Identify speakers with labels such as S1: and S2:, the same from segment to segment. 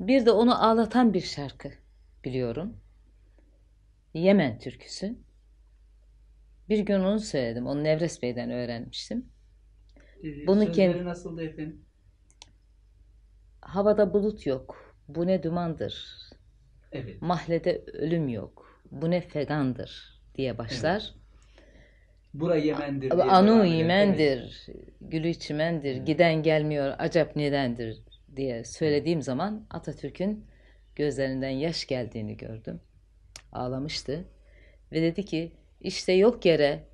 S1: Bir de onu ağlatan bir şarkı biliyorum. Yemen türküsü. Bir gün onu söyledim. Onu Nevres Bey'den öğrenmiştim. Ee, Bunu kendi nasıldı efendim? Havada bulut yok. Bu ne dumandır. Evet. Mahlede ölüm yok. Bu ne fegandır diye başlar. Evet. Bura Yemen'dir. Anu Yemen'dir. Evet. Gülü çimendir. Giden gelmiyor. Acap nedendir diye söylediğim zaman Atatürk'ün gözlerinden yaş geldiğini gördüm. Ağlamıştı ve dedi ki işte yok yere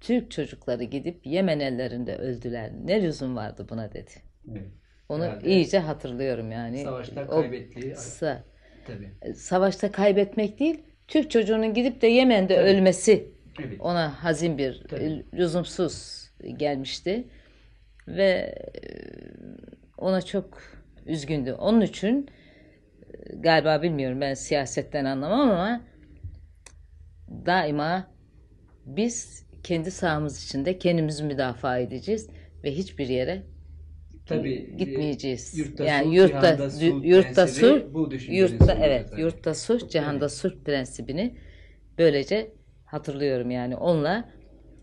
S1: Türk çocukları gidip Yemen ellerinde öldüler. Ne lüzum vardı buna dedi. Evet. Onu Herhalde iyice hatırlıyorum yani. Savaşta kaybettiği. Sa tabii. E, savaşta kaybetmek değil, Türk çocuğunun gidip de Yemen'de tabii. ölmesi evet. ona hazin bir, e, tabii. lüzumsuz gelmişti. Ve e, ona çok üzgündü. Onun için e, galiba bilmiyorum ben siyasetten anlamam ama daima biz kendi sahamız içinde kendimizi müdafaa edeceğiz ve hiçbir yere Tabii, e, gitmeyeceğiz. Yurtta yani sulh, yurtta sulh yurtta sulh, yurtta evet, zaten. yurtta sulh, cihanda sulh prensibini böylece hatırlıyorum yani onunla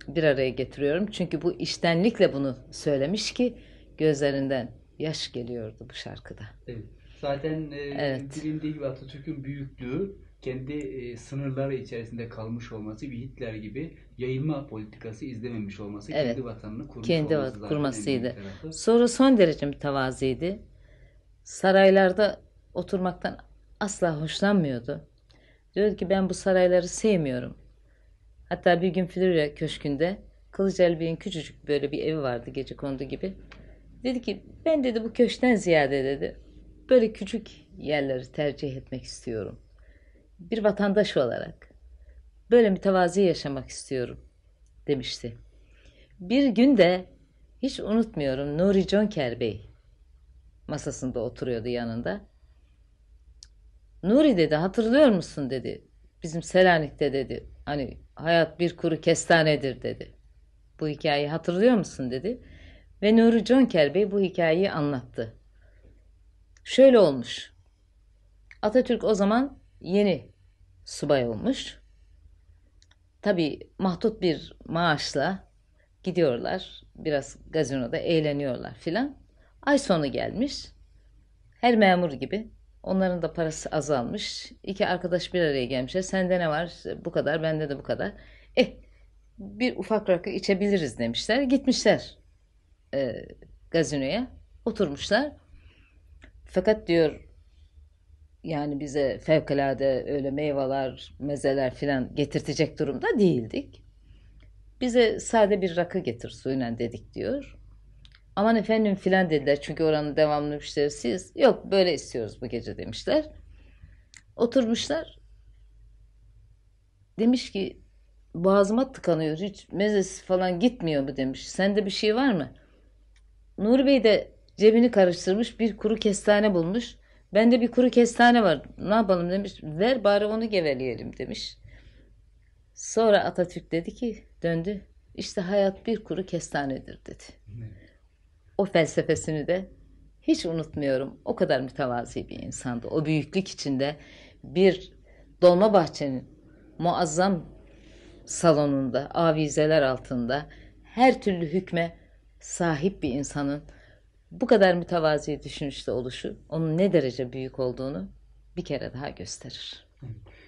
S1: bir araya getiriyorum. Çünkü bu iştenlikle bunu söylemiş ki gözlerinden yaş geliyordu bu şarkıda. Evet. Zaten e, evet. bilindiği gibi Atatürk'ün büyüklüğü kendi e, sınırları içerisinde kalmış olması bir Hitler gibi yayılma politikası izlememiş olması evet. kendi vatanını kurmuş kendi olması zaten kurmasıydı. Sonra son derece mütevaziydi. Saraylarda oturmaktan asla hoşlanmıyordu. Diyor ki ben bu sarayları sevmiyorum. Hatta bir gün Florya Köşkü'nde Kılıç Elbey'in küçücük böyle bir evi vardı gece kondu gibi. Dedi ki ben dedi bu köşten ziyade dedi böyle küçük yerleri tercih etmek istiyorum. Bir vatandaş olarak böyle mütevazi yaşamak istiyorum demişti. Bir gün de hiç unutmuyorum Nuri Conker Bey masasında oturuyordu yanında. Nuri dedi hatırlıyor musun dedi. Bizim Selanik'te dedi hani hayat bir kuru kestanedir dedi. Bu hikayeyi hatırlıyor musun dedi. Ve Nuri Conker Bey bu hikayeyi anlattı. Şöyle olmuş. Atatürk o zaman yeni subay olmuş. Tabi mahdut bir maaşla gidiyorlar. Biraz gazinoda eğleniyorlar filan. Ay sonu gelmiş. Her memur gibi. Onların da parası azalmış. İki arkadaş bir araya gelmişler. Sende ne var? Bu kadar. Bende de bu kadar. Eh bir ufak rakı içebiliriz demişler. Gitmişler e, gazinoya oturmuşlar. Fakat diyor yani bize fevkalade öyle meyveler, mezeler filan getirtecek durumda değildik. Bize sade bir rakı getir suyla dedik diyor. Aman efendim filan dediler çünkü oranın devamlı müşterisiyiz. Yok böyle istiyoruz bu gece demişler. Oturmuşlar. Demiş ki boğazıma tıkanıyor hiç mezesi falan gitmiyor mu demiş. Sende bir şey var mı? Nuri Bey de cebini karıştırmış bir kuru kestane bulmuş. Ben de bir kuru kestane var ne yapalım demiş. Ver bari onu geveleyelim demiş. Sonra Atatürk dedi ki döndü. İşte hayat bir kuru kestanedir dedi. O felsefesini de hiç unutmuyorum. O kadar mütevazi bir insandı. O büyüklük içinde bir dolma bahçenin muazzam salonunda, avizeler altında her türlü hükme sahip bir insanın bu kadar mütevazi düşünüşte oluşu onun ne derece büyük olduğunu bir kere daha gösterir. Evet.